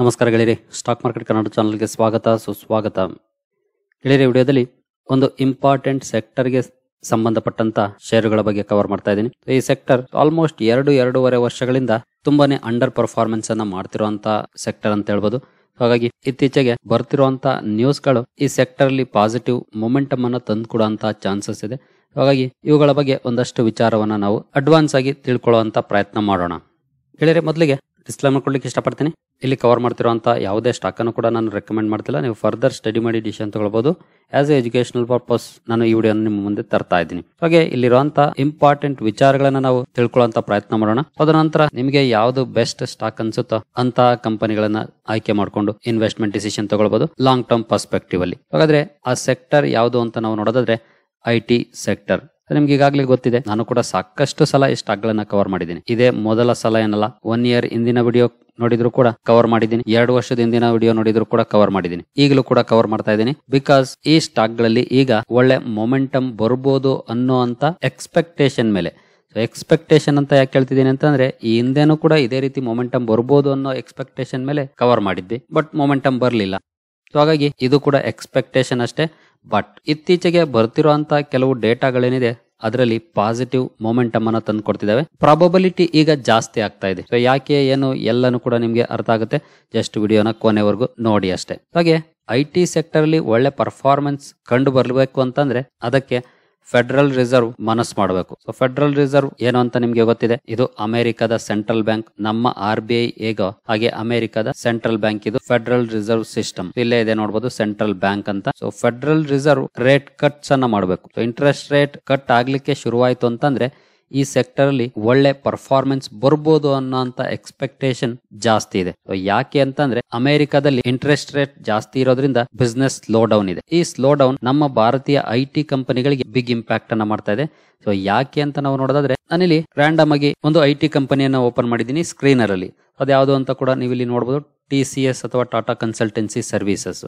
ನಮಸ್ಕಾರ ಗೆಳೆಯರೆ stock market Kannada ಚಾನಲ್ಗೆ ಸ್ವಾಗತ ಸುಸ್ವಾಗತ ಗೆಳೆಯರೆ ವಿಡಿಯೋದಲ್ಲಿ ಒಂದು ಇಂಪಾರ್ಟೆಂಟ್ ಸೆಕ್ಟರ್ಗೆ ಸಂಬಂಧಪಟ್ಟಂತ ಷೇರುಗಳ ಬಗ್ಗೆ ಕವರ್ ಮಾಡ್ತಾ ಇದ್ದೀನಿ ಈ ಸೆಕ್ಟರ್ ಆಲ್ಮೋಸ್ಟ್ ಎರಡು ಎರಡೂವರೆ ವರ್ಷಗಳಿಂದ ತುಂಬಾನೇ ಅಂಡರ್ ಪರ್ಫಾರ್ಮೆನ್ಸ್ ಅನ್ನ ಮಾಡ್ತಿರುವಂತ ಸೆಕ್ಟರ್ ಅಂತ ಹೇಳ್ಬೋದು ಹಾಗಾಗಿ ಇತ್ತೀಚೆಗೆ ಬರ್ತಿರುವಂತ ಗಳು ಈ ಸೆಕ್ಟರ್ ಅಲ್ಲಿ ಪಾಸಿಟಿವ್ ಮೊಮೆಂಟಮ್ ಅನ್ನು ತಂದು ಕೊಡುವಂತಹ ಚಾನ್ಸಸ್ ಇದೆ ಹಾಗಾಗಿ ಇವುಗಳ ಬಗ್ಗೆ ಒಂದಷ್ಟು ವಿಚಾರವನ್ನ ನಾವು ಅಡ್ವಾನ್ಸ್ ಆಗಿ ತಿಳ್ಕೊಳ್ಳುವಂತ ಪ್ರಯತ್ನ ಮಾಡೋಣ ಗೆಳೆಯರೆ ಮೊದಲಿಗೆ ಡಿಸ್ಕ್ಲೇಮರ್ ಕೊಡ್ಲಿಕ್ಕೆ ಇಷ್ಟಪಡ್ತೀನಿ ಇಲ್ಲಿ ಕವರ್ ಮಾಡ್ತಿರೋಂಥ ಯಾವುದೇ ಅನ್ನು ಕೂಡ ನಾನು ರೆಕಮೆಂಡ್ ಮಾಡ್ತಿಲ್ಲ ನೀವು ಫರ್ದರ್ ಸ್ಟಡಿ ಮಾಡಿ ಡಿಸಿಷನ್ ತಗೊಳ್ಬೋದು ಆಸ್ ಎ ಎಜುಕೇಶನಲ್ ಪರ್ಪಸ್ ನಾನು ಈ ವಿಡಿಯೋ ನಿಮ್ಮ ಮುಂದೆ ತರ್ತಾ ಇದ್ದೀನಿ ಹಾಗೆ ಇಲ್ಲಿರುವಂತಹ ಇಂಪಾರ್ಟೆಂಟ್ ವಿಚಾರಗಳನ್ನ ನಾವು ತಿಳ್ಕೊಳ್ಳುವಂತ ಪ್ರಯತ್ನ ಮಾಡೋಣ ಅದರ ನಂತರ ನಿಮಗೆ ಯಾವ್ದು ಬೆಸ್ಟ್ ಸ್ಟಾಕ್ ಅನ್ಸುತ್ತೋ ಅಂತ ಕಂಪನಿಗಳನ್ನ ಆಯ್ಕೆ ಮಾಡಿಕೊಂಡು ಇನ್ವೆಸ್ಟ್ಮೆಂಟ್ ಡಿಸಿಷನ್ ತಗೊಳ್ಬಹುದು ಲಾಂಗ್ ಟರ್ಮ್ ಪರ್ಸ್ಪೆಕ್ಟಿವ್ ಅಲ್ಲಿ ಹಾಗಾದ್ರೆ ಆ ಸೆಕ್ಟರ್ ಯಾವುದು ಅಂತ ನಾವು ನೋಡೋದಾದ್ರೆ ಐ ಸೆಕ್ಟರ್ ನಿಮ್ಗೆ ಈಗಾಗಲೇ ಗೊತ್ತಿದೆ ನಾನು ಕೂಡ ಸಾಕಷ್ಟು ಸಲ ಇಷ್ಟು ಅಗ್ಗಳನ್ನ ಕವರ್ ಮಾಡಿದ್ದೀನಿ ಇದೇ ಮೊದಲ ಸಲ ಏನಲ್ಲ ಒನ್ ಇಯರ್ ಹಿಂದಿನ ವಿಡಿಯೋ ನೋಡಿದ್ರು ಕೂಡ ಕವರ್ ಮಾಡಿದ್ದೀನಿ ಎರಡು ವರ್ಷದ ಹಿಂದಿನ ವಿಡಿಯೋ ನೋಡಿದ್ರು ಕೂಡ ಕವರ್ ಮಾಡಿದ್ದೀನಿ ಈಗಲೂ ಕೂಡ ಕವರ್ ಮಾಡ್ತಾ ಇದ್ದೀನಿ ಬಿಕಾಸ್ ಈ ಸ್ಟಾಕ್ ಗಳಲ್ಲಿ ಈಗ ಒಳ್ಳೆ ಮೊಮೆಂಟಮ್ ಬರ್ಬೋದು ಅನ್ನೋ ಅಂತ ಎಕ್ಸ್ಪೆಕ್ಟೇಷನ್ ಮೇಲೆ ಎಕ್ಸ್ಪೆಕ್ಟೇಷನ್ ಅಂತ ಯಾಕೆ ಹೇಳ್ತಿದ್ದೀನಿ ಅಂತಂದ್ರೆ ಈ ಹಿಂದೆನೂ ಕೂಡ ಇದೇ ರೀತಿ ಮೊಮೆಂಟಮ್ ಬರ್ಬೋದು ಅನ್ನೋ ಎಕ್ಸ್ಪೆಕ್ಟೇಷನ್ ಮೇಲೆ ಕವರ್ ಮಾಡಿದ್ದೆ ಬಟ್ ಮೊಮೆಂಟಮ್ ಬರಲಿಲ್ಲ ಸೊ ಹಾಗಾಗಿ ಇದು ಕೂಡ ಎಕ್ಸ್ಪೆಕ್ಟೇಷನ್ ಅಷ್ಟೇ ಬಟ್ ಇತ್ತೀಚೆಗೆ ಬರ್ತಿರೋ ಅಂತ ಕೆಲವು ಡೇಟಾಗಳೇನಿದೆ ಅದರಲ್ಲಿ ಪಾಸಿಟಿವ್ ಮೊಮೆಂಟಮ್ ಅನ್ನ ತಂದು ಕೊಡ್ತಿದ್ದಾವೆ ಪ್ರಾಬಬಿಲಿಟಿ ಈಗ ಜಾಸ್ತಿ ಆಗ್ತಾ ಇದೆ ಸೊ ಯಾಕೆ ಏನು ಎಲ್ಲನೂ ಕೂಡ ನಿಮಗೆ ಅರ್ಥ ಆಗುತ್ತೆ ಜಸ್ಟ್ ವಿಡಿಯೋನ ಕೊನೆವರೆಗೂ ನೋಡಿ ಅಷ್ಟೇ ಹಾಗೆ ಐ ಟಿ ಸೆಕ್ಟರ್ ಅಲ್ಲಿ ಒಳ್ಳೆ ಪರ್ಫಾರ್ಮೆನ್ಸ್ ಕಂಡು ಬರಬೇಕು ಅಂತಂದ್ರೆ ಅದಕ್ಕೆ ಫೆಡರಲ್ ರಿಸರ್ವ್ ಮನಸ್ ಮಾಡಬೇಕು ಸೊ ಫೆಡರಲ್ ರಿಸರ್ವ್ ಏನು ಅಂತ ನಿಮ್ಗೆ ಗೊತ್ತಿದೆ ಇದು ಅಮೆರಿಕದ ಸೆಂಟ್ರಲ್ ಬ್ಯಾಂಕ್ ನಮ್ಮ ಆರ್ ಬಿ ಐ ಹೇಗೋ ಹಾಗೆ ಅಮೆರಿಕದ ಸೆಂಟ್ರಲ್ ಬ್ಯಾಂಕ್ ಇದು ಫೆಡರಲ್ ರಿಸರ್ವ್ ಸಿಸ್ಟಮ್ ಇಲ್ಲೇ ಇದೆ ನೋಡಬಹುದು ಸೆಂಟ್ರಲ್ ಬ್ಯಾಂಕ್ ಅಂತ so federal reserve rate cuts ಅನ್ನ ಮಾಡಬೇಕು ಸೊ ಇಂಟ್ರೆಸ್ಟ್ ರೇಟ್ ಕಟ್ ಆಗ್ಲಿಕ್ಕೆ ಶುರುವಾಯಿತು ಅಂತಂದ್ರೆ ಈ ಸೆಕ್ಟರ್ ಅಲ್ಲಿ ಒಳ್ಳೆ ಪರ್ಫಾರ್ಮೆನ್ಸ್ ಬರ್ಬೋದು ಅನ್ನೋಂತ ಎಕ್ಸ್ಪೆಕ್ಟೇಷನ್ ಜಾಸ್ತಿ ಇದೆ ಯಾಕೆ ಅಂತಂದ್ರೆ ಅಮೆರಿಕಾದಲ್ಲಿ ಇಂಟ್ರೆಸ್ಟ್ ರೇಟ್ ಜಾಸ್ತಿ ಇರೋದ್ರಿಂದ ಬಿಸ್ನೆಸ್ ಸ್ಲೋ ಡೌನ್ ಇದೆ ಈ ಸ್ಲೋ ಡೌನ್ ನಮ್ಮ ಭಾರತೀಯ ಐ ಟಿ ಕಂಪನಿಗಳಿಗೆ ಬಿಗ್ ಇಂಪ್ಯಾಕ್ಟ್ ಅನ್ನ ಮಾಡ್ತಾ ಇದೆ ಸೊ ಯಾಕೆ ಅಂತ ನಾವು ನೋಡೋದಾದ್ರೆ ನಾನಿಲ್ಲಿ ರ್ಯಾಂಡಮ್ ಆಗಿ ಒಂದು ಐ ಟಿ ಕಂಪನಿಯನ್ನು ಓಪನ್ ಮಾಡಿದೀನಿ ಸ್ಕ್ರೀನರ್ ಅಲ್ಲಿ ಅದ್ಯಾವುದು ಅಂತ ಕೂಡ ನೀವು ಇಲ್ಲಿ ನೋಡಬಹುದು ಟಿ ಸಿ ಎಸ್ ಅಥವಾ ಟಾಟಾ ಕನ್ಸಲ್ಟೆನ್ಸಿ ಸರ್ವಿಸಸ್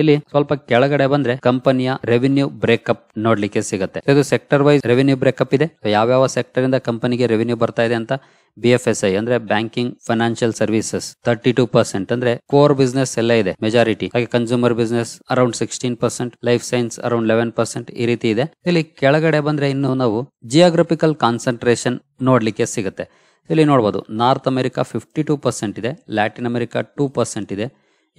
ಇಲ್ಲಿ ಸ್ವಲ್ಪ ಕೆಳಗಡೆ ಬಂದ್ರೆ ಕಂಪನಿಯ ರೆವಿನ್ಯೂ ಬ್ರೇಕಪ್ ನೋಡ್ಲಿಕ್ಕೆ ಸಿಗುತ್ತೆ ಇದು ಸೆಕ್ಟರ್ ವೈಸ್ ರೆವಿನ್ಯೂ ಬ್ರೇಕಪ್ ಇದೆ ಯಾವ್ಯಾವ ಸೆಕ್ಟರ್ ಇಂದ ಕಂಪನಿಗೆ ರೆವಿನ್ಯೂ ಬರ್ತಾ ಇದೆ ಅಂತ ಬಿ ಎಫ್ ಎಸ್ ಐ ಅಂದ್ರೆ banking financial services thirty two percent ಅಂದ್ರೆ ಕೋರ್ ಬಿಸ್ನೆಸ್ ಎಲ್ಲ ಇದೆ ಮೆಜಾರಿಟಿ ಹಾಗೆ consumer business around sixteen percent life science around eleven percent ಈ ರೀತಿ ಇದೆ ಇಲ್ಲಿ ಕೆಳಗಡೆ ಬಂದ್ರೆ ಇನ್ನು ನಾವು ಜಿಯೋಗ್ರಫಿಕಲ್ ಕಾನ್ಸಂಟ್ರೇಷನ್ ನೋಡ್ಲಿಕ್ಕೆ ಸಿಗುತ್ತೆ ಇಲ್ಲಿ ನೋಡ್ಬೋದು north America fifty two percent ಇದೆ ಲ್ಯಾಟಿನ್ ಅಮೆರಿಕಾ ಟೂ ಪರ್ಸೆಂಟ್ ಇದೆ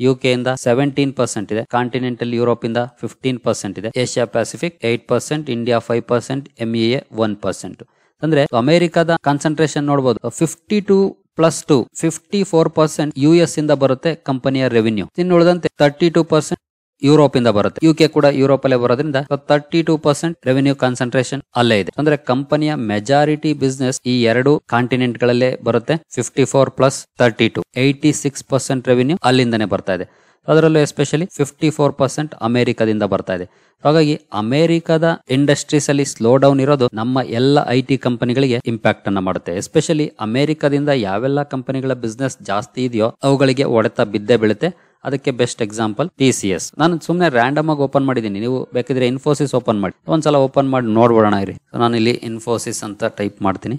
ಯುಕೆ ಇಂದ ಸೆವೆಂಟೀನ್ ಪರ್ಸೆಂಟ್ ಇದೆ ಕಾಂಟಿನೆಂಟಲ್ ಯುರೋಪ್ ಇಂದ ಫಿಫ್ಟೀನ್ ಪರ್ಸೆಂಟ್ ಇದೆ Asia Pacific eight percent India five percent MEA one percent ಅಂದ್ರೆ ಅಮೆರಿಕದ ಕಾನ್ಸಂಟ್ರೇಷನ್ ನೋಡಬಹುದು fifty two plus two fifty four percent U S ಇಂದ ಬರುತ್ತೆ ಕಂಪನಿಯ ರೆವಿನ್ಯೂ ಇನ್ನು ಉಳಿದಂತೆ ತರ್ಟಿ ಟೂ ಪರ್ಸೆಂಟ್ ಯುರೋಪ್ ಇಂದ ಬರುತ್ತೆ ಯು ಕೆ ಕೂಡ ಯುರೋಪ್ ಅಲ್ಲೇ ಬರೋದ್ರಿಂದ thirty two percent revenue concentration ಅಲ್ಲೇ ಇದೆ ಅಂದ್ರೆ ಕಂಪನಿಯ ಮೆಜಾರಿಟಿ ಬಿಸ್ನೆಸ್ ಈ ಎರಡು ಕಾಂಟಿನೆಂಟ್ ಗಳಲ್ಲೇ ಬರುತ್ತೆ fifty four plus thirty two eighty six percent revenue ಅಲ್ಲಿಂದನೇ ಬರ್ತಾ ಇದೆ ಅದರಲ್ಲೂ ಎಸ್ಪೆಷಲಿ ಫಿಫ್ಟಿ ಫೋರ್ ಪರ್ಸೆಂಟ್ ಅಮೆರಿಕದಿಂದ ಬರ್ತಾ ಇದೆ ಹಾಗಾಗಿ ಅಮೆರಿಕದ ಇಂಡಸ್ಟ್ರೀಸ್ ಅಲ್ಲಿ ಸ್ಲೋ ಡೌನ್ ಇರೋದು ನಮ್ಮ ಎಲ್ಲ ಐ ಟಿ ಕಂಪನಿಗಳಿಗೆ ಇಂಪ್ಯಾಕ್ಟ್ ಅನ್ನ ಮಾಡುತ್ತೆ ಎಸ್ಪೆಷಲಿ ಅಮೆರಿಕದಿಂದ ಯಾವೆಲ್ಲ ಕಂಪನಿಗಳ ಬಿಸ್ನೆಸ್ ಜಾಸ್ತಿ ಇದೆಯೋ ಅವುಗಳಿಗೆ ಒಡೆತ ಬಿದ್ದೇ ಬೀಳುತ್ತೆ ಅದಕ್ಕೆ best example T C S ನಾನು ಸುಮ್ಮನೆ ರ್ಯಾಂಡಮ್ ಆಗಿ ಓಪನ್ ಮಾಡಿದ್ದೀನಿ ನೀವು ಬೇಕಿದ್ರೆ ಇನ್ಫೋಸಿಸ್ ಓಪನ್ ಮಾಡಿ ಒಂದ್ಸಲ ಓಪನ್ ಮಾಡಿ ನೋಡ್ಬೋಣ ಇರಿ ನಾನು ಇಲ್ಲಿ ಇನ್ಫೋಸಿಸ್ ಅಂತ ಟೈಪ್ ಮಾಡ್ತೀನಿ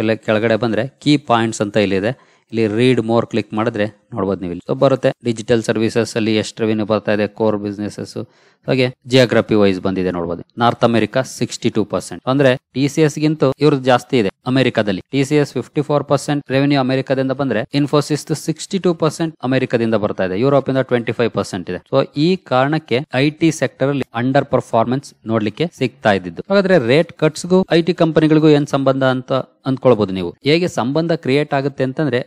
ಇಲ್ಲೇ ಕೆಳಗಡೆ ಬಂದರೆ ಕೀ ಪಾಯಿಂಟ್ಸ್ ಅಂತ ಇಲ್ಲಿದೆ ಇಲ್ಲಿ ರೀಡ್ ಮೋರ್ ಕ್ಲಿಕ್ ಮಾಡಿದ್ರೆ ನೋಡ್ಬೋದು ನೀವು ಇಲ್ಲಿ ಬರುತ್ತೆ ಡಿಜಿಟಲ್ ಸರ್ವಿಸಸ್ ಅಲ್ಲಿ ಎಷ್ಟು ರೆವಿನ್ಯೂ ಬರ್ತಾ ಇದೆ ಕೋರ್ ಬಿಸ್ನೆಸಸ್ ಹಾಗೆ ಜಿಯೋಗ್ರಫಿ ವೈಸ್ ಬಂದಿದೆ ನೋಡಬಹುದು north America sixty two percent ಅಂದ್ರೆ ಟಿ ಸಿ ಎಸ್ ಗಿಂತ ಇವ್ರದ್ದು ಜಾಸ್ತಿ ಇದೆ ಅಮೆರಿಕಾದಲ್ಲಿ T C S fifty four percent revenue ಅಮೆರಿಕಾದಿಂದ ಬಂದ್ರೆ ಇನ್ಫೋಸಿಸ್ ಸಿಕ್ಸ್ಟಿ ಟೂ ಪರ್ಸೆಂಟ್ ಅಮೆರಿಕದಿಂದ ಬರ್ತಾ ಇದೆ ಯುರೋಪ್ ಇಂದ ಟ್ವೆಂಟಿ ಫೈವ್ ಪರ್ಸೆಂಟ್ ಇದೆ ಸೊ ಈ ಕಾರಣಕ್ಕೆ ಐ ಟಿ ಸೆಕ್ಟರ್ ಅಲ್ಲಿ ಅಂಡರ್ ಪರ್ಫಾರ್ಮೆನ್ಸ್ ನೋಡ್ಲಿಕ್ಕೆ ಸಿಗ್ತಾ ಇದ್ದಿದ್ದು ಹಾಗಾದ್ರೆ ರೇಟ್ ಕಟ್ಸ್ಗೂ ಐ ಟಿ ಕಂಪನಿಗಳಿಗೂ ಏನ್ ಸಂಬಂಧ ಅಂತ ಅಂದ್ಕೊಳ್ಬಹುದು ನೀವು ಹೇಗೆ ಸಂಬಂಧ ಕ್ರಿಯೇಟ್ ಆಗುತ್ತೆ ಅಂತಂದ್ರೆ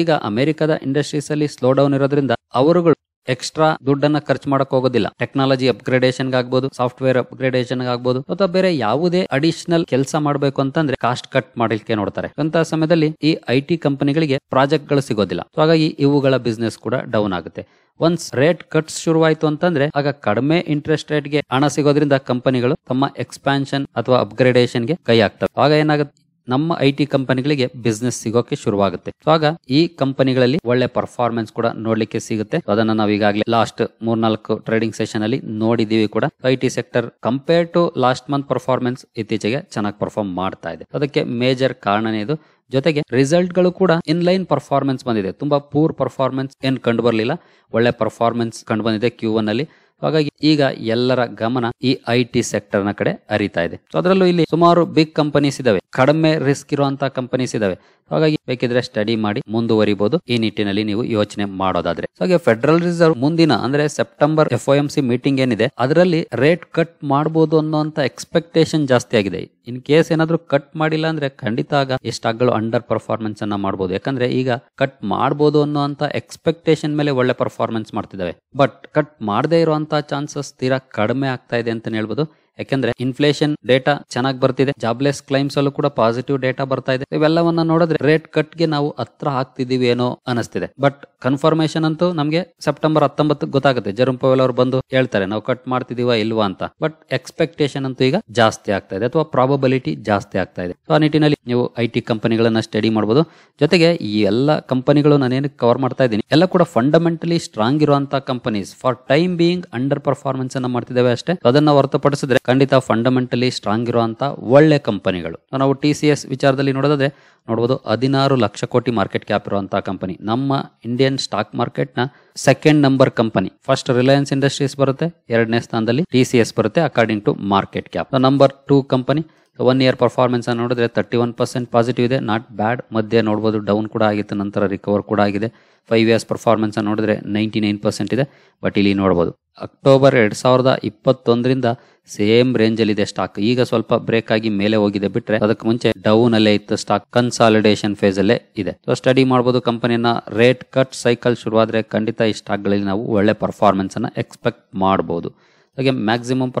ಈಗ ಅಮೆರಿಕದ ಇಂಡಸ್ಟ್ರೀಸ್ ಅಲ್ಲಿ ಸ್ಲೋ ಡೌನ್ ಇರೋದ್ರಿಂದ ಅವರುಗಳು ಎಕ್ಸ್ಟ್ರಾ ದುಡ್ಡನ್ನ ಖರ್ಚು ಮಾಡಕ್ ಹೋಗೋದಿಲ್ಲ ಟೆಕ್ನಾಲಜಿ ಅಪ್ಗ್ರೇಡೇಷನ್ ಆಗ್ಬಹುದು ಸಾಫ್ಟ್ವೇರ್ ಅಪ್ಗ್ರೇಡೇಷನ್ ಆಗ್ಬಹುದು ಅಥವಾ ಬೇರೆ ಯಾವುದೇ ಅಡಿಷನಲ್ ಕೆಲಸ ಮಾಡಬೇಕು ಅಂತಂದ್ರೆ ಕಾಸ್ಟ್ ಕಟ್ ಮಾಡಲಿಕ್ಕೆ ನೋಡ್ತಾರೆ ಅಂತ ಸಮಯದಲ್ಲಿ ಈ ಐ ಟಿ ಕಂಪನಿಗಳಿಗೆ ಪ್ರಾಜೆಕ್ಟ್ ಗಳು ಸಿಗೋದಿಲ್ಲ ಹಾಗಾಗಿ ಇವುಗಳ ಬಿಸ್ನೆಸ್ ಕೂಡ ಡೌನ್ ಆಗುತ್ತೆ ಒನ್ಸ್ ರೇಟ್ ಕಟ್ಸ್ ಶುರುವಾಯಿತು ಅಂತಂದ್ರೆ ಆಗ ಕಡಿಮೆ ಇಂಟ್ರೆಸ್ಟ್ ಗೆ ಹಣ ಸಿಗೋದ್ರಿಂದ ಕಂಪನಿಗಳು ತಮ್ಮ ಎಕ್ಸ್ಪಾನ್ಷನ್ ಅಥವಾ ಅಪ್ಗ್ರೇಡೇಷನ್ಗೆ ಕೈ ಹಾಕ್ತವೆ ಆಗ ಏನಾಗುತ್ತೆ ನಮ್ಮ ಐ ಟಿ ಕಂಪನಿಗಳಿಗೆ ಬಿಸ್ನೆಸ್ ಸಿಗೋಕೆ ಶುರುವಾಗುತ್ತೆ ಸೊ ಆಗ ಈ ಕಂಪನಿಗಳಲ್ಲಿ ಒಳ್ಳೆ ಪರ್ಫಾರ್ಮೆನ್ಸ್ ಕೂಡ ನೋಡ್ಲಿಕ್ಕೆ ಸಿಗುತ್ತೆ ಅದನ್ನ ನಾವು ಈಗಾಗಲೇ ಲಾಸ್ಟ್ ಮೂರ್ನಾಲ್ಕು ಟ್ರೇಡಿಂಗ್ ಸೆಷನ್ ಅಲ್ಲಿ ನೋಡಿದೀವಿ ಕೂಡ I T sector compare to last month performance ಇತ್ತೀಚೆಗೆ ಚೆನ್ನಾಗಿ ಪರ್ಫಾರ್ಮ್ ಮಾಡ್ತಾ ಇದೆ ಅದಕ್ಕೆ ಮೇಜರ್ ಕಾರಣನೇ ಇದು ಜೊತೆಗೆ ರಿಸಲ್ಟ್ ಗಳು ಕೂಡ ಇನ್ ಲೈನ್ ಪರ್ಫಾರ್ಮೆನ್ಸ್ ಬಂದಿದೆ ತುಂಬಾ ಪೂರ್ ಪರ್ಫಾರ್ಮೆನ್ಸ್ ಏನ್ ಕಂಡು ಬರಲಿಲ್ಲ ಒಳ್ಳೆ ಪರ್ಫಾರ್ಮೆನ್ಸ್ ಕಂಡು ಬಂದಿದೆ ಕ್ಯೂ ಒನ್ ಅಲ್ಲಿ ಹಾಗಾಗಿ ಈಗ ಎಲ್ಲರ ಗಮನ ಈ ಐ ಟಿ ಸೆಕ್ಟರ್ ನ ಕಡೆ ಅರಿತಾ ಇದೆ ಅದರಲ್ಲೂ ಇಲ್ಲಿ ಸುಮಾರು ಬಿಗ್ ಕಂಪನೀಸ್ ಇದಾವೆ ಕಡಿಮೆ ರಿಸ್ಕ್ ಇರುವಂತಹ ಕಂಪನೀಸ್ ಇದಾವೆ ಹಾಗಾಗಿ ಬೇಕಿದ್ರೆ ಸ್ಟಡಿ ಮಾಡಿ ಮುಂದುವರಿಬಹುದು ಈ ನಿಟ್ಟಿನಲ್ಲಿ ನೀವು ಯೋಚನೆ ಮಾಡೋದಾದ್ರೆ ಹಾಗೆ ಫೆಡರಲ್ ರಿಸರ್ವ್ ಮುಂದಿನ ಅಂದ್ರೆ ಸೆಪ್ಟೆಂಬರ್ ಸಿ ಮೀಟಿಂಗ್ ಏನಿದೆ ಅದರಲ್ಲಿ ರೇಟ್ ಕಟ್ ಮಾಡಬಹುದು ಅನ್ನೋಂತ ಎಕ್ಸ್ಪೆಕ್ಟೇಷನ್ ಜಾಸ್ತಿ ಆಗಿದೆ ಇನ್ ಕೇಸ್ ಏನಾದ್ರೂ ಕಟ್ ಮಾಡಿಲ್ಲ ಅಂದ್ರೆ ಖಂಡಿತ ಆಗ ಈ ಸ್ಟಾಕ್ಗಳು ಅಂಡರ್ ಪರ್ಫಾರ್ಮೆನ್ಸ್ ಅನ್ನ ಮಾಡಬಹುದು ಯಾಕಂದ್ರೆ ಈಗ ಕಟ್ ಮಾಡಬಹುದು ಅನ್ನೋಂತ ಎಕ್ಸ್ಪೆಕ್ಟೇಷನ್ ಮೇಲೆ ಒಳ್ಳೆ ಪರ್ಫಾರ್ಮೆನ್ಸ್ ಮಾಡ್ತಿದ್ದಾವೆ ಬಟ್ ಕಟ್ ಮಾಡದೇ ಇರುವಂತಹ ಚಾನ್ಸಸ್ ತೀರಾ ಕಡಿಮೆ ಆಗ್ತಾ ಇದೆ ಅಂತ ಹೇಳ್ಬೋದು ಯಾಕಂದ್ರೆ ಇನ್ಫ್ಲೇಷನ್ ಡೇಟಾ ಚೆನ್ನಾಗಿ ಬರ್ತಿದೆ ಜಾಬ್ಲೆಸ್ ಕ್ಲೈಮ್ಸ್ ಅಲ್ಲೂ ಕೂಡ ಪಾಸಿಟಿವ್ ಡೇಟಾ ಬರ್ತಾ ಇದೆ ಇವೆಲ್ಲವನ್ನ ನೋಡಿದ್ರೆ ರೇಟ್ ಕಟ್ ಗೆ ನಾವು ಹತ್ರ ಹಾಕ್ತಿದೀವಿ ಏನೋ ಅನಿಸ್ತಿದೆ ಬಟ್ ಕನ್ಫರ್ಮೇಶನ್ ಅಂತೂ ನಮಗೆ ಸೆಪ್ಟೆಂಬರ್ ಹತ್ತೊಂಬತ್ತು ಗೊತ್ತಾಗುತ್ತೆ ಜರುಂ ಪವೆಲ್ ಅವರು ಬಂದು ಹೇಳ್ತಾರೆ ನಾವು ಕಟ್ ಮಾಡ್ತಿದೀವ ಇಲ್ವಾ ಅಂತ ಬಟ್ ಎಕ್ಸ್ಪೆಕ್ಟೇಷನ್ ಅಂತೂ ಈಗ ಜಾಸ್ತಿ ಆಗ್ತಾ ಇದೆ ಅಥವಾ ಪ್ರಾಬಬಿಲಿಟಿ ಜಾಸ್ತಿ ಆಗ್ತಾ ಇದೆ ಆ ನಿಟ್ಟಿನಲ್ಲಿ ನೀವು ಐ ಟಿ ಕಂಪನಿಗಳನ್ನ ಸ್ಟಡಿ ಮಾಡಬಹುದು ಜೊತೆಗೆ ಈ ಎಲ್ಲ ಕಂಪನಿಗಳು ನಾನೇನು ಕವರ್ ಮಾಡ್ತಾ ಇದ್ದೀನಿ ಎಲ್ಲ ಕೂಡ ಫಂಡಮೆಂಟಲಿ ಸ್ಟ್ರಾಂಗ್ ಇರುವಂತಹ companies for time being under performance ಅನ್ನ ಮಾಡ್ತಿದ್ದಾವೆ ಅಷ್ಟೇ ಅದನ್ನ ಹೊರತುಪಡಿಸಿದ್ರೆ ಖಂಡಿತ ಫಂಡಮೆಂಟಲಿ ಸ್ಟ್ರಾಂಗ್ ಇರುವಂಥ ಒಳ್ಳೆ ಕಂಪನಿಗಳು ನಾವು ಟಿ ಸಿ ಎಸ್ ವಿಚಾರದಲ್ಲಿ ನೋಡೋದಾದ್ರೆ ನೋಡ್ಬೋದು ಹದಿನಾರು ಲಕ್ಷ ಕೋಟಿ ಮಾರ್ಕೆಟ್ ಕ್ಯಾಪ್ ಇರುವಂಥ ಕಂಪನಿ ನಮ್ಮ ಇಂಡಿಯನ್ ಸ್ಟಾಕ್ ಮಾರ್ಕೆಟ್ ನ second number company first Reliance Industries ಬರುತ್ತೆ ಎರಡನೇ ಸ್ಥಾನದಲ್ಲಿ ಟಿ ಸಿ ಎಸ್ ಬರುತ್ತೆ according to market cap number two company one year performance ಅನ್ನು ನೋಡಿದ್ರೆ ತರ್ಟಿ ಒನ್ ಪರ್ಸೆಂಟ್ ಪಾಸಿಟಿವ್ ಇದೆ ನಾಟ್ ಬ್ಯಾಡ್ ಮಧ್ಯೆ ನೋಡ್ಬೋದು ಡೌನ್ ಕೂಡ ಆಗಿತ್ತು ನಂತರ ರಿಕವರ್ ಕೂಡ ಆಗಿದೆ ಫೈವ್ ಇಯರ್ಸ್ ಪರ್ಫಾರ್ಮೆನ್ಸ್ ನೋಡಿದ್ರೆ ನೈಂಟಿ ನೈನ್ ಪರ್ಸೆಂಟ್ ಇದೆ ಬಟ್ ಇಲ್ಲಿ ನೋಡ್ಬೋದು ಅಕ್ಟೋಬರ್ ಎರಡು ಸಾವಿರದ ಇಪ್ಪತ್ತೊಂದರಿಂದ ಸೇಮ್ ಇದೆ ಸ್ಟಾಕ್ ಈಗ ಸ್ವಲ್ಪ ಬ್ರೇಕ್ ಆಗಿ ಮೇಲೆ ಹೋಗಿದೆ ಬಿಟ್ರೆ ಅದಕ್ಕೆ ಮುಂಚೆ ಡೌನ್ ಅಲ್ಲೇ ಇತ್ತು ಸ್ಟಾಕ್ ಕನ್ಸಾಲಿಡೇಷನ್ ಫೇಸ್ ಅಲ್ಲೇ ಇದೆ ಸೊ ಸ್ಟಡಿ ಮಾಡಬಹುದು ಕಂಪನಿಯನ್ನ ರೇಟ್ ಕಟ್ ಸೈಕಲ್ ಶುರುವಾದ್ರೆ ಖಂಡಿತ ಈ ಸ್ಟಾಕ್ ಗಳಲ್ಲಿ ನಾವು ಒಳ್ಳೆ ಪರ್ಫಾರ್ಮೆನ್ಸ್ ಅನ್ನ ಎಕ್ಸ್ಪೆಕ್ಟ್ ಮಾಡಬಹುದು ಹಾಗೆ ಮ್ಯಾಕ್ಸಿಮಮ್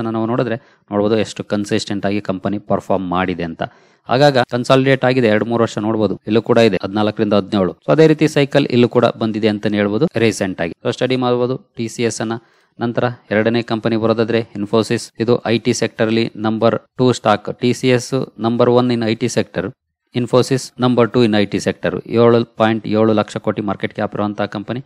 ಅನ್ನು ನಾವು ನೋಡಿದ್ರೆ ನೋಡಬಹುದು ಎಷ್ಟು ಕನ್ಸಿಸ್ಟೆಂಟ್ ಆಗಿ ಕಂಪನಿ ಪರ್ಫಾರ್ಮ್ ಮಾಡಿದೆ ಅಂತ ಆಗಾಗ ಕನ್ಸಾಲಿಡೇಟ್ ಆಗಿದೆ ಎರಡು ಮೂರು ವರ್ಷ ನೋಡಬಹುದು ಇಲ್ಲೂ ಕೂಡ ಇದೆ ಹದಿನಾಲ್ಕರಿಂದ ಹದಿನೇಳು ಸೊ ಅದೇ ರೀತಿ ಸೈಕಲ್ ಇಲ್ಲೂ ಕೂಡ ಬಂದಿದೆ ಅಂತ ಹೇಳ್ಬೋದು ರೀಸೆಂಟ್ ಆಗಿ ಸೊ ಸ್ಟಡಿ ಮಾಡಬಹುದು ಟಿ ಸಿ ಎಸ್ ಅನ್ನ ನಂತರ ಎರಡನೇ ಕಂಪನಿ ಬರೋದಾದ್ರೆ ಇನ್ಫೋಸಿಸ್ ಇದು ಐ ಟಿ ಸೆಕ್ಟರ್ ಅಲ್ಲಿ number two stock T C S number one in I T sector Infosys number two in I T sector ಏಳು ಪಾಯಿಂಟ್ ಏಳು ಲಕ್ಷ ಕೋಟಿ ಮಾರ್ಕೆಟ್ ಕ್ಯಾಪ್ ಇರುವಂತಹ ಕಂಪನಿ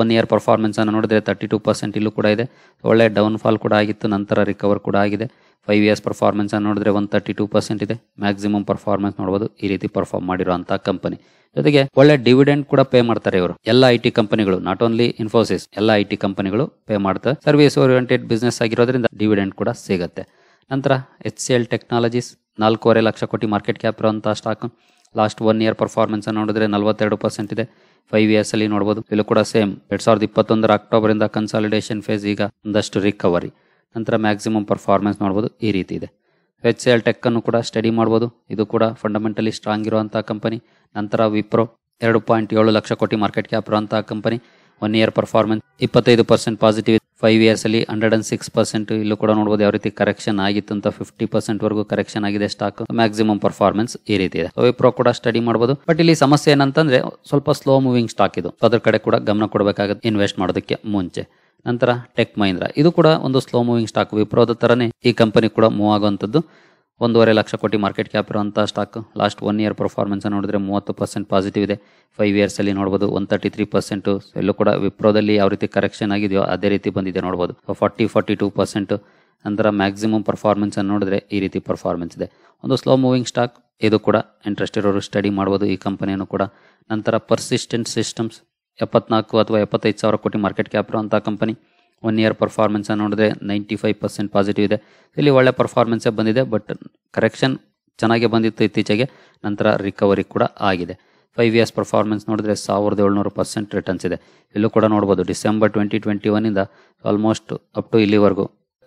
ಒನ್ ಇಯರ್ ಪರ್ಫಾರ್ಮೆನ್ಸನ್ನು ನೋಡಿದರೆ ತರ್ಟಿ ಟು ಪರ್ಸೆಂಟ್ ಇಲ್ಲೂ ಕೂಡ ಇದೆ ಒಳ್ಳೆ ಡೌನ್ ಫಾಲ್ ಕೂಡ ಆಗಿತ್ತು ನಂತರ ರಿಕವರ್ ಕೂಡ ಆಗಿದೆ ಫೈವ್ ಇಯರ್ಸ್ ಪರ್ಫಾರ್ಮೆನ್ಸ್ ನೋಡಿದ್ರೆ ಒನ್ ತರ್ಟಿ ಟೂ ಪರ್ಸೆಂಟ್ ಇದೆ ಮ್ಯಾಕ್ಸಿಮಮ್ ಪರ್ಫಾರ್ಮೆನ್ಸ್ ನೋಡಬಹುದು ಈ ರೀತಿ ಪರ್ಫಾರ್ಮ್ ಮಾಡಿರುವಂತಹ ಕಂಪನಿ ಜೊತೆಗೆ ಒಳ್ಳೆ ಡಿವಿಡೆಂಡ್ ಕೂಡ ಪೇ ಮಾಡ್ತಾರೆ ಇವರು ಎಲ್ಲ ಐ ಟಿ ಕಂಪನಿಗಳು ನಾಟ್ ಓನ್ಲಿ ಇನ್ಫೋಸಿಸ್ ಎಲ್ಲ ಐ ಟಿ ಕಂಪನಿಗಳು ಪೇ ಮಾಡ್ತಾರೆ ಸರ್ವಿಸ್ ಓರಿಯೆಂಟೆಡ್ ಬಿಸ್ನೆಸ್ ಆಗಿರೋದ್ರಿಂದ ಡಿವಿಡೆಂಡ್ ಕೂಡ ಸಿಗುತ್ತೆ ನಂತರ ಎಚ್ ಸಿ ಎಲ್ ಟೆಕ್ನಾಲಜೀಸ್ ನಾಲ್ಕೂವರೆ ಲಕ್ಷ ಕೋಟಿ ಮಾರ್ಕೆಟ್ ಕ್ಯಾಪ್ ಇರುವಂತಹ stock last one year performance ನೋಡಿದ್ರೆ ನಲವತ್ತೆರಡು ಪರ್ಸೆಂಟ್ ಇದೆ ಫೈವ್ ಇಯರ್ಸ್ ಅಲ್ಲಿ ನೋಡಬಹುದು ಇಲ್ಲೂ ಕೂಡ ಸೇಮ್ ಎರಡ್ ಸಾವಿರದ ಇಪ್ಪತ್ತೊಂದರ ಅಕ್ಟೋಬರ್ ಇಂದ ಕನ್ಸಾಲಿಡೇಷನ್ ಫೇಸ್ ಈಗ ಒಂದಷ್ಟು ರಿಕವರಿ ನಂತರ ಮ್ಯಾಕ್ಸಿಮಮ್ ಪರ್ಫಾರ್ಮೆನ್ಸ್ ನೋಡಬಹುದು ಈ ರೀತಿ ಇದೆ ಎಚ್ ಎಲ್ ಟೆಕ್ ಅನ್ನು ಕೂಡ ಸ್ಟಡಿ ಮಾಡಬಹುದು ಇದು ಕೂಡ ಫಂಡಮೆಂಟಲಿ ಸ್ಟ್ರಾಂಗ್ ಇರುವಂತಹ ಕಂಪನಿ ನಂತರ ವಿಪ್ರೋ ಎರಡು ಪಾಯಿಂಟ್ ಏಳು ಲಕ್ಷ ಕೋಟಿ ಮಾರ್ಕೆಟ್ ಕ್ಯಾಪ್ ಇರುವಂತಹ ಕಂಪನಿ ಒನ್ ಇಯರ್ ಪರ್ಫಾರ್ಮೆನ್ಸ್ ಇಪ್ಪತ್ತೈದು ಪರ್ಸೆಂಟ್ ಪಾಸಿಟಿವ್ ಫೈವ್ ಇಯರ್ಸಲ್ಲಿ ಹಂಡ್ರೆಡ್ ಅಂಡ್ ಸಿಕ್ಸ್ ಪರ್ಸೆಂಟ್ ಇಲ್ಲೂ ಕೂಡ ನೋಡಬಹುದು ಯಾವ ರೀತಿ ಕರೆಕ್ಷನ್ ಆಗಿತ್ತು ಅಂತ ಫಿಫ್ಟಿ ವರೆಗೂ ಕರೆಕ್ಷನ್ ಆಗಿದೆ ಸ್ಟಾಕ್ ಮ್ಯಾಕ್ಸಿಮಮ್ ಪರ್ಫಾರ್ಮೆನ್ಸ್ ಈ ರೀತಿ ಇದೆ ವಿಪ್ರೋ ಕೂಡ ಸ್ಟಡಿ ಮಾಡಬಹುದು ಬಟ್ ಇಲ್ಲಿ ಸಮಸ್ಯೆ ಏನಂತಂದ್ರೆ ಸ್ವಲ್ಪ ಸ್ಲೋ ಮೂವಿಂಗ್ ಸ್ಟಾಕ್ ಇದು ಅದರ ಕಡೆ ಕೂಡ ಗಮನ ಕೊಡಬೇಕಾಗುತ್ತೆ ಇನ್ವೆಸ್ಟ್ ಮಾಡೋದಕ್ಕೆ ಮುಂಚೆ ನಂತರ ಟೆಕ್ ಮಹೀಂದ್ರ ಇದು ಕೂಡ ಒಂದು ಸ್ಲೋ ಮೂವಿಂಗ್ ಸ್ಟಾಕ್ ವಿಪ್ರೋದ ತರನೇ ಈ ಕಂಪನಿ ಕೂಡ ಮೂವ್ ಆಗುವಂತದ್ದು ಒಂದೂವರೆ ಲಕ್ಷ ಕೋಟಿ ಮಾರ್ಕೆಟ್ ಕ್ಯಾಪ್ ಇರುವಂಥ stock last one year performance ನೋಡಿದ್ರೆ ಮೂವತ್ತು ಪರ್ಸೆಂಟ್ ಪಾಸಿಟಿವ್ ಇದೆ ಫೈವ್ ಇಯರ್ಸಲ್ಲಿ ನೋಡ್ಬೋದು ಒನ್ ತರ್ಟಿ ತ್ರೀ ಪರ್ಸೆಂಟು ಎಲ್ಲೂ ಕೂಡ ವಿಪ್ರೋದಲ್ಲಿ ಯಾವ ರೀತಿ ಕರೆಕ್ಷನ್ ಆಗಿದೆಯೋ ಅದೇ ರೀತಿ ಬಂದಿದೆ ನೋಡ್ಬೋದು ಫಾರ್ಟಿ ಫಾರ್ಟಿ ಟೂ ಪರ್ಸೆಂಟ್ ನಂತರ ಮ್ಯಾಕ್ಸಿಮಮ್ ಪರ್ಫಾರ್ಮೆನ್ಸ್ ನೋಡಿದ್ರೆ ಈ ರೀತಿ ಪರ್ಫಾರ್ಮೆನ್ಸ್ ಇದೆ ಒಂದು ಸ್ಲೋ ಮೂವಿಂಗ್ ಸ್ಟಾಕ್ ಇದು ಕೂಡ ಇಂಟ್ರೆಸ್ಟ್ ಇರೋರು ಸ್ಟಡಿ ಮಾಡ್ಬೋದು ಈ ಕಂಪನಿಯನ್ನು ಕೂಡ ನಂತರ ಪರ್ಸಿಸ್ಟೆಂಟ್ ಸಿಸ್ಟಮ್ಸ್ ಎಪ್ಪತ್ನಾಲ್ಕು ಅಥವಾ ಎಪ್ಪತ್ತೈದು ಸಾವಿರ ಕೋಟಿ ಮಾರ್ಕೆಟ್ ಕ್ಯಾಪ್ ಇರುವಂಥ ಕಂಪನಿ ಒನ್ ಇಯರ್ ಪರ್ಫಾರ್ಮೆನ್ಸ್ ನೋಡಿದ್ರೆ ನೈಂಟಿ ಫೈವ್ ಪರ್ಸೆಂಟ್ ಪಾಸಿಟಿವ್ ಇದೆ ಇಲ್ಲಿ ಒಳ್ಳೆ ಪರ್ಫಾರ್ಮೆನ್ಸೇ ಬಂದಿದೆ ಬಟ್ ಕರೆಕ್ಷನ್ ಚೆನ್ನಾಗೇ ಬಂದಿತ್ತು ಇತ್ತೀಚೆಗೆ ನಂತರ ರಿಕವರಿ ಕೂಡ ಆಗಿದೆ ಫೈವ್ ಇಯರ್ಸ್ ಪರ್ಫಾರ್ಮೆನ್ಸ್ ನೋಡಿದ್ರೆ ಸಾವಿರದ ಏಳ್ನೂರು ಪರ್ಸೆಂಟ್ ರಿಟರ್ನ್ಸ್ ಇದೆ ಇಲ್ಲೂ ಕೂಡ ನೋಡ್ಬೋದು ಡಿಸೆಂಬರ್ ಟ್ವೆಂಟಿ ಟ್ವೆಂಟಿ ಒನ್ನಿಂದ ಆಲ್ಮೋಸ್ಟ್ ಅಪ್ ಟು ಇಲ್ಲಿವರೆಗೂ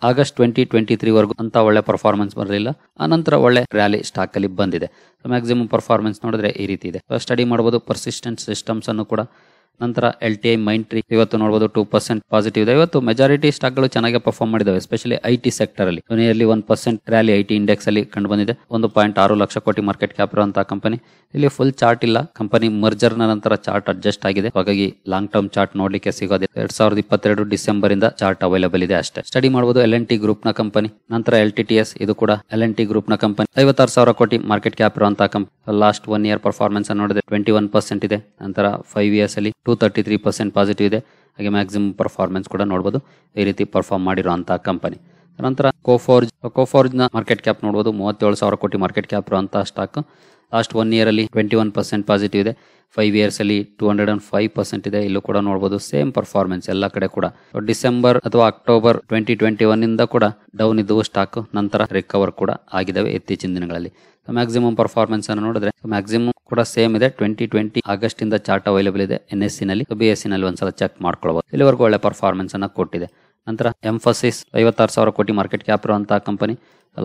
ಆಗಸ್ಟ್ ಟ್ವೆಂಟಿ ಟ್ವೆಂಟಿ ತ್ರೀವರೆಗೂ ಅಂತ ಒಳ್ಳೆ ಪರ್ಫಾರ್ಮೆನ್ಸ್ ಬರಲಿಲ್ಲ ಆನಂತರ ಒಳ್ಳೆ ರ್ಯಾಲಿ ಸ್ಟಾಕಲ್ಲಿ ಬಂದಿದೆ ಮ್ಯಾಕ್ಸಿಮಮ್ ಪರ್ಫಾರ್ಮೆನ್ಸ್ ನೋಡಿದ್ರೆ ಈ ರೀತಿ ಇದೆ ಸ್ಟಡಿ ಮಾಡ್ಬೋದು ಪರ್ಸಿಸ್ಟೆಂಟ್ ಸಿಸ್ಟಮ್ಸ್ ಅನ್ನು ಕೂಡ ನಂತರ L T I Mindtree ಇವತ್ತು ನೋಡಬಹುದು ಟೂ ಪರ್ಸೆಂಟ್ ಪಾಸಿಟಿವ್ ಇದೆ ಇವತ್ತು ಮೆಜಾರಿಟಿ ಸ್ಟಾಕ್ ಗಳು ಚೆನ್ನಾಗಿ ಪರ್ಫಾರ್ಮ್ ಮಾಡಿದವೆ ಸ್ಪೆಷಲಿ ಐ ಟಿ ಸೆಕ್ಟರ್ ಅಲ್ಲಿ nearly one percent rally I T index ಅಲ್ಲಿ ಕಂಡು ಬಂದಿದೆ ಒಂದು ಪಾಯಿಂಟ್ ಆರು ಲಕ್ಷ ಕೋಟಿ ಮಾರ್ಕೆಟ್ ಕ್ಯಾಪ್ ಇರುವಂತಹ ಕಂಪನಿ ಇಲ್ಲಿ ಫುಲ್ ಚಾರ್ಟ್ ಇಲ್ಲ ಕಂಪನಿ ಮರ್ಜರ್ ನ ನಂತರ ಚಾರ್ಟ್ ಅಡ್ಜಸ್ಟ್ ಆಗಿದೆ ಹಾಗಾಗಿ ಲಾಂಗ್ ಟರ್ಮ್ ಚಾರ್ಟ್ ನೋಡ್ಲಿಕ್ಕೆ ಸಿಗೋದೇ ಎರಡ್ ಸಾವಿರದ ಇಪ್ಪತ್ತೆರಡು ಡಿಸೆಂಬರ್ ಇಂದ ಚಾರ್ಟ್ ಅವೈಲೇಬಲ್ ಇದೆ ಅಷ್ಟೇ ಸ್ಟಡಿ ಮಾಡಬಹುದು ಎಲ್ ಎನ್ ಟಿ ಗ್ರೂಪ್ ನ ಕಂಪನಿ ನಂತರ ಎಲ್ ಟಿ ಟಿ ಎಸ್ ಇದು ಕೂಡ ಎಲ್ ಎನ್ ಟಿ ಗ್ರೂಪ್ ನ ಕಂಪನಿ ಐವತ್ತಾರು ಸಾವಿರ ಕೋಟಿ ಮಾರ್ಕೆಟ್ ಕ್ಯಾಪ್ ಇರುವಂತಹ company last one year performance ನೋಡಿದ್ರೆ ಟ್ವೆಂಟಿ ಒನ್ ಪರ್ಸೆಂಟ್ ಇದೆ ನಂತರ ಫೈವ್ ಇಯರ್ಸ್ ಅಲ್ಲಿ two thirty three percent positive ಇದೆ ಹಾಗೆ ಮ್ಯಾಕ್ಸಿಮಮ್ ಪರ್ಫಾರ್ಮೆನ್ಸ್ ಕೂಡ ನೋಡ್ಬೋದು ಈ ರೀತಿ ಪರ್ಫಾರ್ಮ್ ಮಾಡಿರೋ ಅಂಥ ಕಂಪನಿ ನಂತರ ಕೋಫೋರ್ಜ್ ಕೋಫೋರ್ಜ್ನ ಮಾರ್ಕೆಟ್ ಕ್ಯಾಪ್ ನೋಡ್ಬೋದು ಮೂವತ್ತೇಳು ಸಾವಿರ ಕೋಟಿ ಮಾರ್ಕೆಟ್ ಕ್ಯಾಪ್ ಅಂತ ಸ್ಟಾಕ್ ಲಾಸ್ಟ್ ಒನ್ ಇಯರಲ್ಲಿ ಟ್ವೆಂಟಿ ಒನ್ ಪರ್ಸೆಂಟ್ ಪಾಸಿಟಿವ್ ಇದೆ ಫೈವ್ ಇಯರ್ಸಲ್ಲಿ two hundred and five percent ಇದೆ ಇಲ್ಲೂ ಕೂಡ ನೋಡ್ಬೋದು ಸೇಮ್ ಪರ್ಫಾರ್ಮೆನ್ಸ್ ಎಲ್ಲ ಕಡೆ ಕೂಡ ಡಿಸೆಂಬರ್ ಅಥವಾ ಅಕ್ಟೋಬರ್ ಟ್ವೆಂಟಿ ಟ್ವೆಂಟಿ ಒನ್ನಿಂದ ಕೂಡ ಡೌನ್ ಇದ್ದವು ಸ್ಟಾಕ್ ನಂತರ ರಿಕವರ್ ಕೂಡ ಆಗಿದಾವೆ ಇತ್ತೀಚಿನ ದಿನಗಳಲ್ಲಿ ಮ್ಯಾಕ್ಸಿಮಮ್ ಪರ್ಫಾರ್ಮೆನ್ಸ್ ಅನ್ನು ನೋಡಿದ್ರೆ ಮ್ಯಾಕ್ಸಿಮಮ್ ಕೂಡ ಸೇಮ್ ಇದೆ ಟ್ವೆಂಟಿ ಟ್ವೆಂಟಿ ಆಗಸ್ಟ್ ಇಂದ ಚಾರ್ಟ್ ಅವೈಲೇಬಲ್ ಇದೆ ಎನ್ ಎಸ್ ಸಿ ನಲ್ಲಿ ಬಿ ಎಸ್ ಸಿ ನಲ್ಲಿ ಒಂದ್ಸಲ ಚೆಕ್ ಮಾಡ್ಕೊಳ್ಬಹುದು ಇಲ್ಲಿವರೆಗೂ ಒಳ್ಳೆ ಪರ್ಫಾರ್ಮೆನ್ಸ್ ಅನ್ನ ಕೊಟ್ಟಿದೆ ನಂತರ ಎಂಫೋಸಿಸ್ ಐವತ್ತಾರು ಸಾವಿರ ಕೋಟಿ ಮಾರ್ಕೆಟ್ ಕ್ಯಾಪ್ ಇರುವಂತಹ company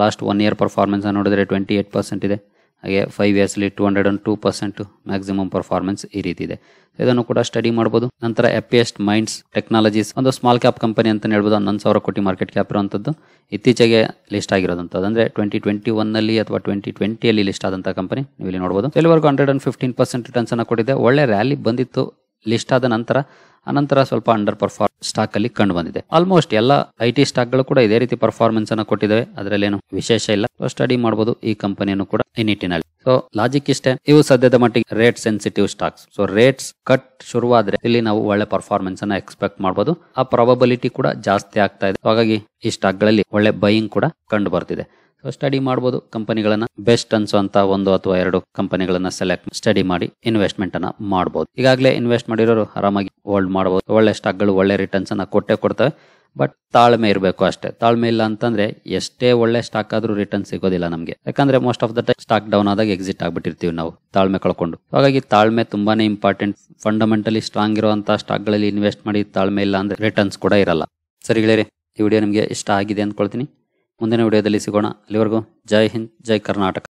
last one year performance ನೋಡಿದ್ರೆ ಟ್ವೆಂಟಿ ಏಟ್ ಪರ್ಸೆಂಟ್ ಇದೆ ಹಾಗೆ ಫೈವ್ ಇಯರ್ಸ್ಲಿ two hundred and two percent maximum performance ಈ ರೀತಿ ಇದೆ ಇದನ್ನು ಕೂಡ ಸ್ಟಡಿ ಮಾಡಬಹುದು ನಂತರ ಎಪಿಯೆಸ್ಟ್ ಮೈಂಡ್ಸ್ ಟೆಕ್ನಾಲಜೀಸ್ ಒಂದು ಸ್ಮಾಲ್ ಕ್ಯಾಪ್ ಕಂಪನಿ ಅಂತ ಹೇಳ್ಬೋದು ಹನ್ನೊಂದು ಸಾವಿರ ಕೋಟಿ ಮಾರ್ಕೆಟ್ ಕ್ಯಾಪ್ ಇರುವಂತದ್ದು ಇತ್ತೀಚೆಗೆ ಲಿಸ್ಟ್ ಆಗಿರೋದಂಥದ್ದು ಅಂದರೆ ಟ್ವೆಂಟಿ ಟ್ವೆಂಟಿ ಒನ್ನಲ್ಲಿ ಅಥವಾ ಟ್ವೆಂಟಿ ಟ್ವೆಂಟಿಯಲ್ಲಿ ಲಿಸ್ಟ್ ಆದಂಥ ಕಂಪನಿ ನೀವು ಇಲ್ಲಿ ನೋಡಬಹುದು ಎಲ್ಲಿವರೆಗೂ ಹಂಡ್ರೆಡ್ ಆ್ಯಂಡ್ ಫಿಫ್ಟೀನ್ ಪರ್ಸೆಂಟ್ ರಿಟರ್ನ್ಸನ್ನು ಕೊಟ್ಟಿದೆ ಒಳ್ಳೆ ರ್ಯಾಲಿ ಬಂದಿತ್ತು ಲಿಸ್ಟ್ ಆದ ನಂತರ ಅನಂತರ ಸ್ವಲ್ಪ ಅಂಡರ್ ಪರ್ಫಾರ್ಮ್ ಸ್ಟಾಕ್ ಅಲ್ಲಿ ಕಂಡು ಬಂದಿದೆ ಆಲ್ಮೋಸ್ಟ್ ಎಲ್ಲ ಐ ಟಿ ಸ್ಟಾಕ್ ಗಳು ಕೂಡ ಇದೇ ರೀತಿ ಪರ್ಫಾರ್ಮೆನ್ಸ್ ಅನ್ನು ಕೊಟ್ಟಿದ್ದಾವೆ ಅದರಲ್ಲಿ ಏನು ವಿಶೇಷ ಇಲ್ಲ ಸ್ಟಡಿ ಮಾಡಬಹುದು ಈ ಕಂಪನಿಯನ್ನು ಕೂಡ ಈ ನಿಟ್ಟಿನಲ್ಲಿ ಸೊ ಲಾಜಿಕ್ ಇಷ್ಟೇ ಇವು ಸದ್ಯದ ಮಟ್ಟಿಗೆ rate sensitive stocks so rates cut ಶುರುವಾದ್ರೆ ಇಲ್ಲಿ ನಾವು ಒಳ್ಳೆ ಪರ್ಫಾರ್ಮೆನ್ಸ್ ಅನ್ನ ಎಕ್ಸ್ಪೆಕ್ಟ್ ಮಾಡಬಹುದು ಆ ಪ್ರಾಬಬಿಲಿಟಿ ಕೂಡ ಜಾಸ್ತಿ ಆಗ್ತಾ ಇದೆ ಹಾಗಾಗಿ ಈ ಸ್ಟಾಕ್ ಗಳಲ್ಲಿ ಒಳ್ಳೆ ಬೈಯಿಂಗ್ ಕೂಡ ಕಂಡು ಬರ್ತಿದೆ ಸ್ಟಡಿ ಮಾಡಬಹುದು ಕಂಪನಿಗಳನ್ನ ಬೆಸ್ಟ್ ಅನ್ಸುವಂತ ಒಂದು ಅಥವಾ ಎರಡು ಕಂಪನಿಗಳನ್ನ ಸೆಲೆಕ್ಟ್ ಸ್ಟಡಿ ಮಾಡಿ ಇನ್ವೆಸ್ಟ್ಮೆಂಟ್ ಅನ್ನ ಮಾಡಬಹುದು ಈಗಾಗಲೇ ಇನ್ವೆಸ್ಟ್ ಮಾಡಿರೋರು ಆರಾಮಾಗಿ ಹೋಲ್ಡ್ ಮಾಡಬಹುದು ಒಳ್ಳೆ ಸ್ಟಾಕ್ಗಳು ಒಳ್ಳೆ ರಿಟರ್ನ್ಸ್ ಅನ್ನ ಕೊಟ್ಟೆ ಕೊಡ್ತವೆ ಬಟ್ ತಾಳ್ಮೆ ಇರಬೇಕು ಅಷ್ಟೇ ತಾಳ್ಮೆ ಇಲ್ಲ ಅಂತಂದ್ರೆ ಎಷ್ಟೇ ಒಳ್ಳೆ ಸ್ಟಾಕ್ ಆದ್ರೂ ರಿಟರ್ನ್ ಸಿಗೋದಿಲ್ಲ ನಮಗೆ ಯಾಕಂದ್ರೆ most of the time stock down ಆದಾಗ ಎಕ್ಸಿಟ್ ಆಗ್ಬಿಟ್ಟಿರ್ತೀವಿ ನಾವು ತಾಳ್ಮೆ ಕಳ್ಕೊಂಡು ಹಾಗಾಗಿ ತಾಳ್ಮೆ ತುಂಬಾನೇ ಇಂಪಾರ್ಟೆಂಟ್ ಫಂಡಮೆಂಟಲಿ ಸ್ಟ್ರಾಂಗ್ ಇರುವಂತಹ ಸ್ಟಾಕ್ಗಳಲ್ಲಿ ಇನ್ವೆಸ್ಟ್ ಮಾಡಿ ತಾಳ್ಮೆ ಇಲ್ಲ ಅಂದ್ರೆ ರಿಟರ್ನ್ಸ್ ಕೂಡ ಇರಲ್ಲ ಸರಿ ಈ ವಿಡಿಯೋ ನಿಮಗೆ ಇಷ್ಟ ಆಗಿದೆ ಅಂದ್ಕೊಳ್ತೀನಿ ಮುಂದಿನ ವಿಡಿಯೋದಲ್ಲಿ ಸಿಗೋಣ ಅಲ್ಲಿವರೆಗೂ ಜೈ ಹಿಂದ್ ಜೈ ಕರ್ನಾಟಕ